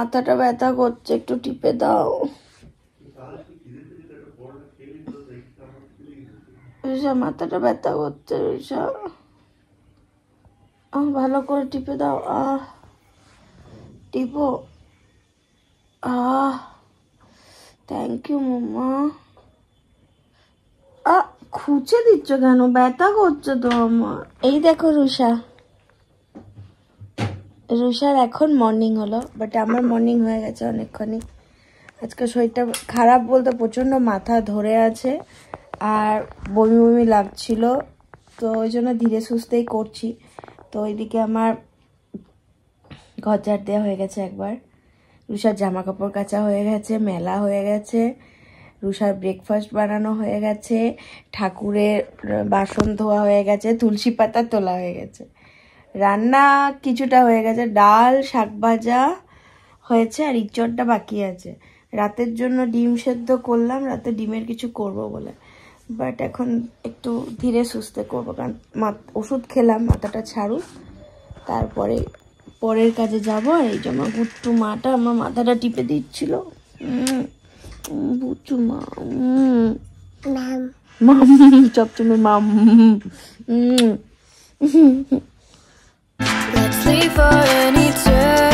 মাথাটা ব্যথা করছে একটু টিপে দাও মাথাটা ব্যথা করছে ভালো করে টিপে দাও আহ টিপো আহ থ্যাংক ইউ মাম্মা আ খুঁজে দিচ্ছ কেন ব্যথা করছে তো আমার এই দেখো রুষা রুষার এখন মর্নিং হলো বাট আমার মর্নিং হয়ে গেছে অনেকক্ষণই আজকে শরীরটা খারাপ বলতে প্রচণ্ড মাথা ধরে আছে আর বমি বমি লাগছিল তো ওই জন্য ধীরে সুস্থেই করছি তো ওইদিকে আমার ঘর ঝাড় দেওয়া হয়ে গেছে একবার রুষার জামা কাপড় কাচা হয়ে গেছে মেলা হয়ে গেছে রুষার ব্রেকফাস্ট বানানো হয়ে গেছে ঠাকুরের বাসন ধোয়া হয়ে গেছে তুলসী পাতা তোলা হয়ে গেছে রান্না কিছুটা হয়ে গেছে ডাল শাক ভাজা হয়েছে আর ইঁচড়টা বাকি আছে রাতের জন্য ডিম সেদ্ধ করলাম রাতে ডিমের কিছু করব বলে বাট এখন একটু ধীরে সুস্থে করব কারণ ওষুধ খেলাম মাথাটা ছাড়ু তারপরে পরের কাজে যাব আর এই জন্য গুট্টু মাটা আমার মাথাটা টিপে দিচ্ছিল মা মাম চপচমে মাম sleep for an eternity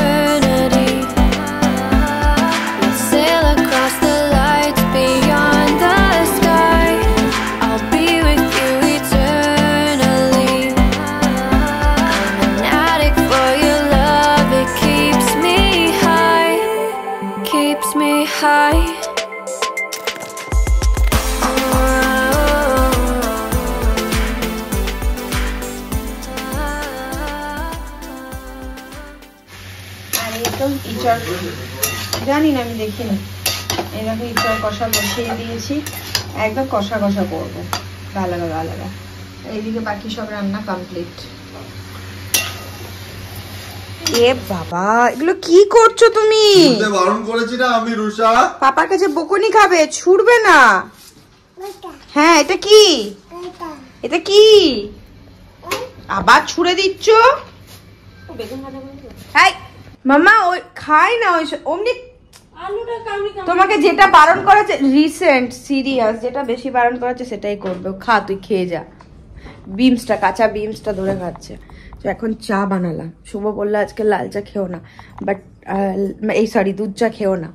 দেখে এই দেখো কষা বসিয়ে দিয়েছি একদম কষা কষা করবো আলাদা আলাদা এইদিকে বাকি সব রান্না কমপ্লিট না হ্যাঁ এটা কি এটা কি আবার দিচ্ছ মামা ওই খায় না ওই অমনি তোমাকে যেটা বারণ করেছে রিসেন্ট সিরিয়াস যেটা বেশি বারণ করেছে সেটাই করবে খা তুই খেয়ে যা বিমসটা কাঁচা বিমসটা ধরে খাচ্ছে তো এখন চা বানালাম শুভ বললো আজকে লাল চা খেও না বাট এই সরি দুধ চা খেও না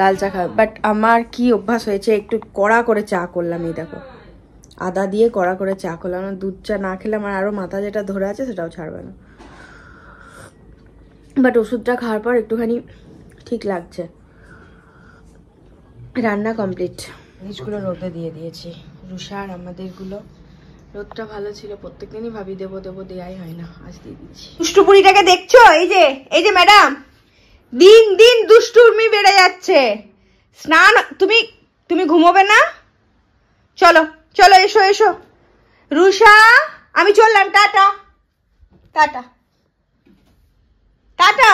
লাল চা খাও বাট আমার কি অভ্যাস হয়েছে একটু কড়া করে চা করলাম এই দেখো আদা দিয়ে কড়া করে চা করলাম দুধ চা না খেলে আমার আরও মাথা যেটা ধরে আছে সেটাও ছাড়বে না বাট ওষুধটা খাওয়ার পর একটুখানি ঠিক লাগছে রান্না কমপ্লিট জিনিসগুলো রোদে দিয়ে দিয়েছি রুষার আমাদেরগুলো রোদটা ভালো ছিল প্রত্যেক দিনই ভাবি দেবো দেবো দেয়াই হয় না আজ দিয়ে দিয়েছি দুষ্টুপুরিটাকে দেখছো এই যে এই যে ম্যাডাম দিন দিন দুষ্টুর্মি বেড়ে যাচ্ছে স্নান তুমি তুমি ঘুমোবে না চলো চলো এসো এসো রুষা আমি চললাম tata tata tata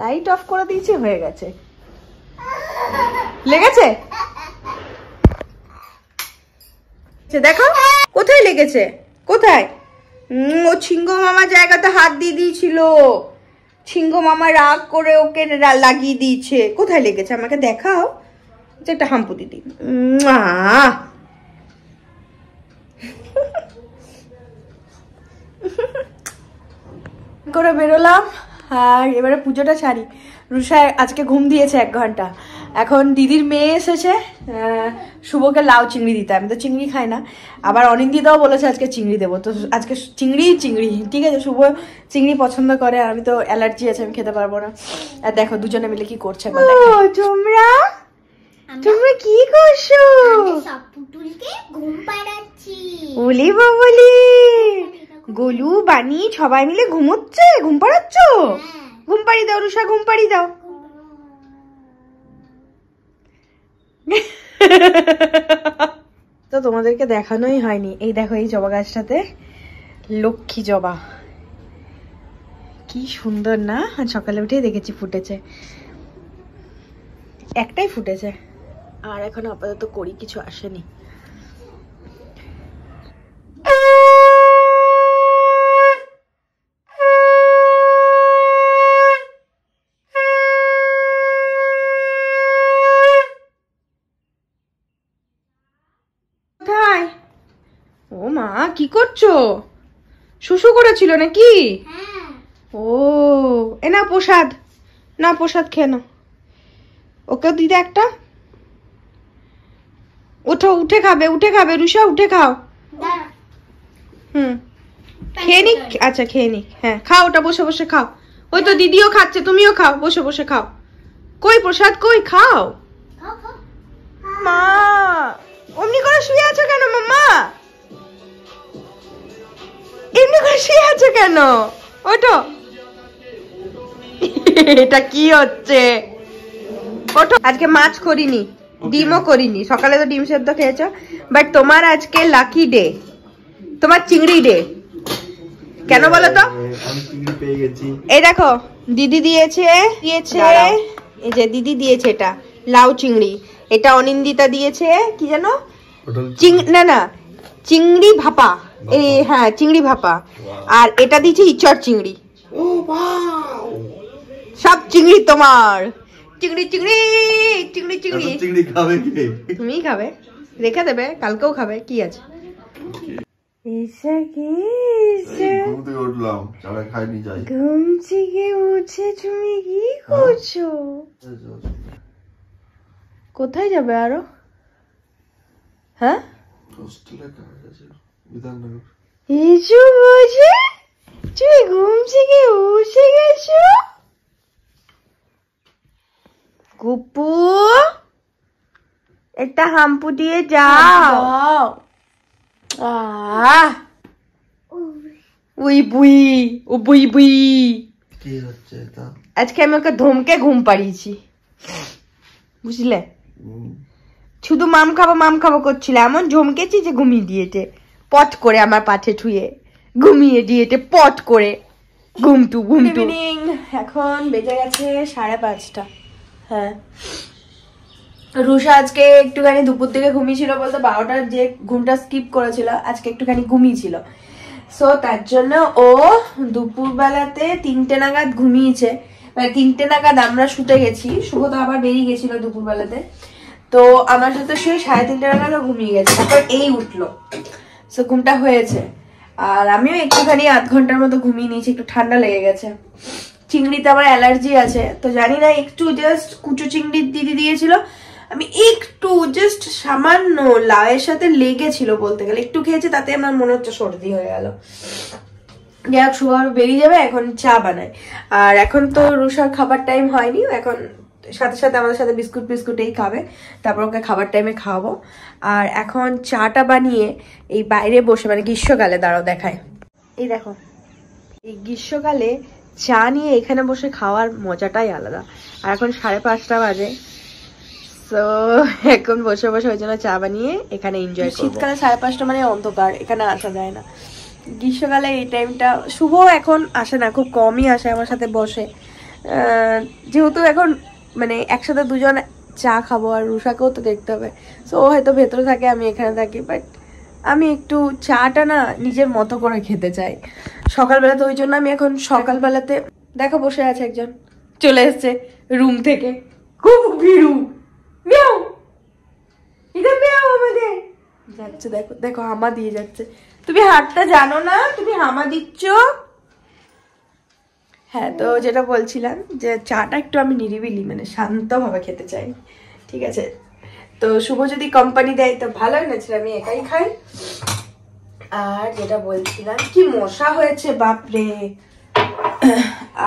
light off করে দিয়েছি হয়ে গেছে লেগেছে দেখো কোথায় লেগেছে কোথায় ও ছিঙ্গ মামা জায়গাতে হাত দিয়ে দিয়েছিল ছিঙ্গ মামা রাগ করে ওকে লাগিয়ে দিয়েছে কোথায় লেগেছে আমাকে দেখাও যে একটা হাম্পু দিদি করে বেরোলাম আর এবারে পুজোটা ছাড়ি রুষা আজকে ঘুম দিয়েছে এক ঘন্টা এখন দিদির মেয়ে এসেছে শুভকে লাউ চিংড়ি দিতে আমি তো চিংড়ি খাই না আবার অনিন্দিতাও বলেছে আজকে চিংড়ি দেবো তো আজকে চিংড়ি চিংড়ি ঠিক আছে শুভ চিংড়ি পছন্দ করে আমি তো অ্যালার্জি আছে আমি খেতে পারবো না আর দেখো দুজনে মিলে কি করছে তোমরা গোলু বানি সবাই মিলে ঘুমোচ্ছে ঘুম পাড়াচ্ছ হ্যাঁ। ঘুম পাড়ি দাও রুষা ঘুম পাড়ি দাও তো তোমাদেরকে দেখানোই হয়নি এই দেখো এই জবা গাছটাতে লক্ষ্মী জবা কি সুন্দর না সকালে উঠেই দেখেছি ফুটেছে একটাই ফুটেছে আর এখন আপাতত করি কিছু আসেনি কি করছো শুশু করেছিল নাকি ও এ না প্রসাদ না প্রসাদ খেয়ে না ওকে দিদি একটা ওঠো উঠে খাবে উঠে খাবে রুষা উঠে খাও হুম খেয়ে নিক আচ্ছা খেয়ে নিক হ্যাঁ খাও ওটা বসে বসে খাও ওই তো দিদিও খাচ্ছে তুমিও খাও বসে বসে খাও কই প্রসাদ কই খাও মা অমনি করে শুয়ে আছো কেন মাম্মা এমনি করে শুয়ে কেন ওটো এটা কি হচ্ছে ওটো আজকে মাছ করিনি ডিমও করিনি সকালে তো ডিম সেদ্ধ খেয়েছো বাট তোমার আজকে লাকি ডে তোমার চিংড়ি ডে কেন বলো তো এই দেখো দিদি দিয়েছে দিয়েছে এই যে দিদি দিয়েছে এটা লাউ চিংড়ি এটা অনিন্দিতা দিয়েছে কি জানো না না চিংড়ি ভাপা এই হ্যাঁ চিংড়ি ভাপা আর এটা দিয়েছি ইচর চিংড়ি সব চিংড়ি তোমার চিংড়ি চিংড়ি চিংড়ি চিংড়ি চিংড়ি খাবে তুমি খাবে রেখে দেবে কালকেও খাবে কি আছে ঈশা কি ঘুম থেকে হ্যাঁ। কোথায় যাবে আরো হ্যাঁ এসো বসে তুমি ঘুম থেকে উঠে গেছো একটা হাম্পু দিয়ে যাও উই বুই ও বুই বুই আজকে আমি ওকে ধমকে ঘুম পাড়িয়েছি বুঝলে শুধু মাম খাবো মাম খাবো করছিল এমন ঝমকেছি যে ঘুমিয়ে দিয়েছে পট করে আমার পাঠে ঠুয়ে ঘুমিয়ে দিয়েছে পট করে ঘুমটু ঘুমটু এখন বেজে গেছে সাড়ে পাঁচটা হ্যাঁ রুষা আজকে একটুখানি দুপুর থেকে ঘুমিয়েছিল বলতো বারোটার যে ঘুমটা স্কিপ করেছিল আজকে একটুখানি ঘুমিয়েছিল সো তার জন্য ও দুপুরবেলাতে তিনটে নাগাদ ঘুমিয়েছে মানে তিনটে নাগাদ আমরা শুতে গেছি শুভ তো আবার বেরিয়ে গেছিল দুপুরবেলাতে তো আমার সাথে সে সাড়ে তিনটে নাগাদও ঘুমিয়ে গেছে তারপর এই উঠলো সো ঘুমটা হয়েছে আর আমিও একটুখানি আধ ঘন্টার মতো ঘুমিয়ে নিয়েছি একটু ঠান্ডা লেগে গেছে চিংড়িতে আমার অ্যালার্জি আছে তো জানি না একটু জাস্ট কুচু চিংড়ি দিদি দিয়েছিল আমি একটু জাস্ট সামান্য লাউয়ের সাথে লেগেছিল বলতে গেলে একটু খেয়েছি তাতে আমার মনে হচ্ছে সর্দি হয়ে গেল যাই হোক শুভ বেরিয়ে যাবে এখন চা বানায় আর এখন তো রুষার খাবার টাইম হয়নি এখন সাথে সাথে আমাদের সাথে বিস্কুট বিস্কুটেই খাবে তারপর ওকে খাবার টাইমে খাওয়াবো আর এখন চাটা বানিয়ে এই বাইরে বসে মানে গ্রীষ্মকালে দাঁড়াও দেখায় এই দেখো এই গ্রীষ্মকালে চা নিয়ে এখানে বসে খাওয়ার মজাটাই আলাদা আর এখন সাড়ে পাঁচটা বাজে তো এখন বসে বসে ওই জন্য চা বানিয়ে এখানে এনজয় শীতকালে সাড়ে পাঁচটা মানে অন্ধকার এখানে আসা যায় না গ্রীষ্মকালে এই টাইমটা শুভ এখন আসে না খুব কমই আসে আমার সাথে বসে যেহেতু এখন মানে একসাথে দুজন চা খাবো আর রুষাকেও তো দেখতে হবে সো ও হয়তো ভেতরে থাকে আমি এখানে থাকি বাট আমি একটু চাটা না নিজের মতো করে খেতে চাই সকালবেলাতে ওই জন্য আমি এখন সকালবেলাতে দেখো বসে আছে একজন চলে এসছে রুম থেকে খুব ভিড়ু যাচ্ছে দেখো দেখো হামা দিয়ে যাচ্ছে তুমি হাতটা জানো না তুমি হামা দিচ্ছ হ্যাঁ তো যেটা বলছিলাম যে চাটা একটু আমি নিরিবিলি মানে শান্তভাবে খেতে চাই ঠিক আছে তো শুভ যদি কোম্পানি দেয় তো ভালোই হয়েছে আমি একাই খাই আর যেটা বলছিলাম কি মশা হয়েছে বাপরে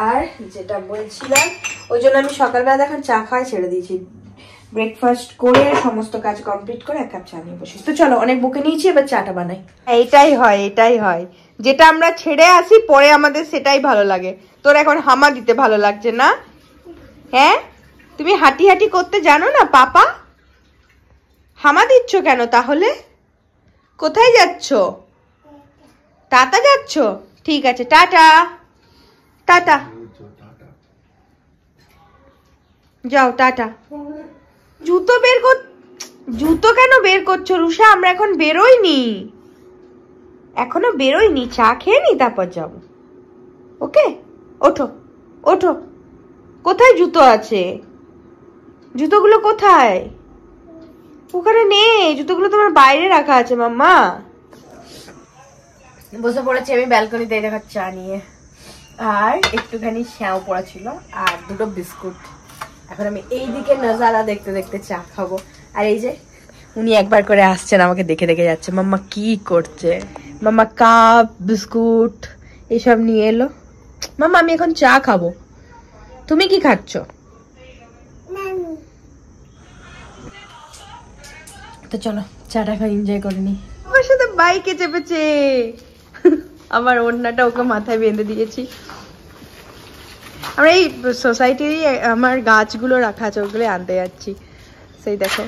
আর যেটা বলছিলাম ওই জন্য আমি সকালবেলা দেখেন চা খাওয়াই ছেড়ে দিয়েছি ব্রেকফাস্ট করে সমস্ত কাজ কমপ্লিট করে এক কাপ চা নিয়ে বসি তো চলো অনেক বুকে নিয়েছি এবার চাটা বানাই এটাই হয় এটাই হয় যেটা আমরা ছেড়ে আসি পরে আমাদের সেটাই ভালো লাগে তোর এখন হামা দিতে ভালো লাগছে না হ্যাঁ তুমি হাঁটি হাঁটি করতে জানো না পাপা হামা দিচ্ছ কেন তাহলে কোথায় যাচ্ছ টাটা যাচ্ছ ঠিক আছে টাটা টাটা যাও টাটা জুতো বের কর জুতো কেন বের করছো রুষা আমরা এখন বেরোইনি এখনো বেরোয়নি চা খেয়ে নি তারপর যাব ওকে ওঠো ওঠো কোথায় জুতো আছে জুতোগুলো কোথায় ওখানে নেই জুতোগুলো তোমার বাইরে রাখা আছে মাম্মা বসে পড়েছি আমি ব্যালকনিতে দেখার চা নিয়ে আর একটুখানি শ্যাও পড়া ছিল আর দুটো বিস্কুট এখন আমি এই দিকে নজারা দেখতে দেখতে চা খাবো আর এই যে উনি একবার করে আসছেন আমাকে দেখে দেখে যাচ্ছে মাম্মা কি করছে মাম্মা কাপ বিস্কুট এসব নিয়ে এলো মাম্মা আমি এখন চা খাবো তুমি কি খাচ্ছ তো চলো চাটা এখন এনজয় করিনি আমার সাথে বাইকে চেপেছে আমার ওড়নাটা ওকে মাথায় বেঁধে দিয়েছি আমরা এই সোসাইটিরই আমার গাছগুলো রাখা আছে ওগুলো আনতে যাচ্ছি সেই দেখো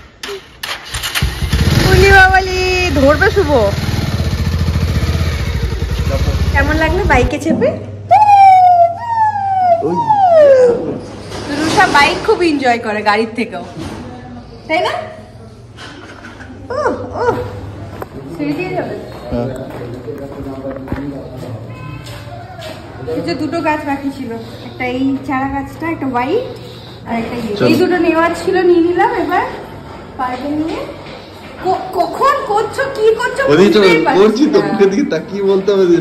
বাবালি ধরবে শুভ কেমন লাগলো বাইকে চেপে রুষা বাইক খুব এনজয় করে গাড়ির থেকেও তাই না দুটো গাছ বাকি ছিল একটা এই চারা গাছটা একটা হোয়াইট আর একটা এই দুটো নেওয়ার ছিল নিয়ে নিলাম এবার পার্কে নিয়ে কখন করছো কি করছো ওই তো করছি তো মুখের দিকে তাকিয়ে বলতে হবে যে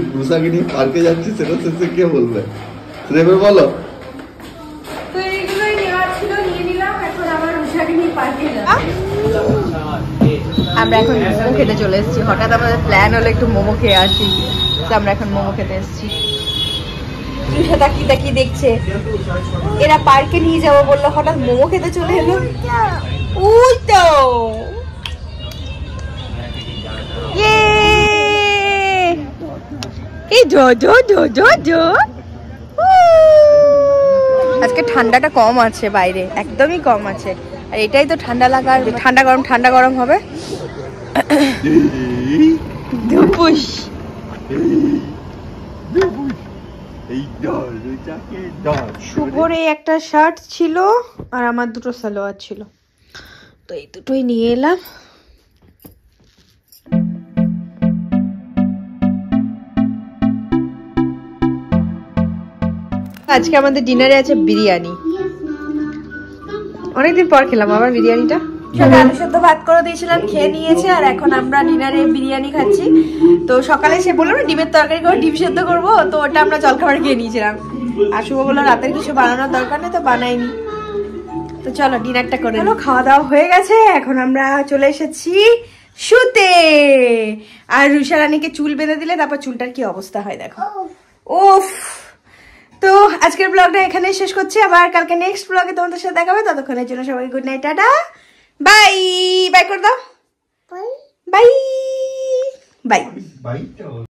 নিয়ে পার্কে যাচ্ছি সেটা শেষে কে বলবে রেবে বলো আমরা এখন মোমো খেতে চলে এসেছি হঠাৎ আমাদের প্ল্যান হলো একটু মোমো খেয়ে আসি তো আমরা এখন মোমো খেতে এসেছি তৃষা তাকিয়ে তাকিয়ে দেখছে এরা পার্কে নিয়ে যাবো বললো হঠাৎ মোমো খেতে চলে এলো ওই তো আজকে ঠান্ডাটা কম আছে বাইরে একদমই কম আছে আর এটাই তো ঠান্ডা লাগার ঠান্ডা গরম ঠান্ডা গরম হবে একটা শার্ট ছিল আর আমার দুটো সালোয়ার ছিল তো এই দুটোই নিয়ে এলাম আজকে আমাদের ডিনারে আছে বিরিয়ানি অনেকদিন পর খেলাম আবার বিরিয়ানিটা আলু সেদ্ধ ভাত করে দিয়েছিলাম খেয়ে নিয়েছে আর এখন আমরা ডিনারে বিরিয়ানি খাচ্ছি তো সকালে সে বললো না ডিমের তরকারি করে ডিম সেদ্ধ করবো তো ওটা আমরা জলখাবার খেয়ে নিয়েছিলাম আর শুভ বললো রাতের কিছু বানানোর দরকার নেই তো বানাইনি তো চলো ডিনারটা করে হলো খাওয়া দাওয়া হয়ে গেছে এখন আমরা চলে এসেছি শুতে আর রুষা রানীকে চুল বেঁধে দিলে তারপর চুলটার কি অবস্থা হয় দেখো ওফ তো আজকের ব্লগটা এখানে শেষ করছি আবার কালকে নেক্সট ব্লগে তোমাদের সাথে দেখা হবে ততক্ষণের জন্য সবাই good night tata bye bye করে দাও বাই বাই বাই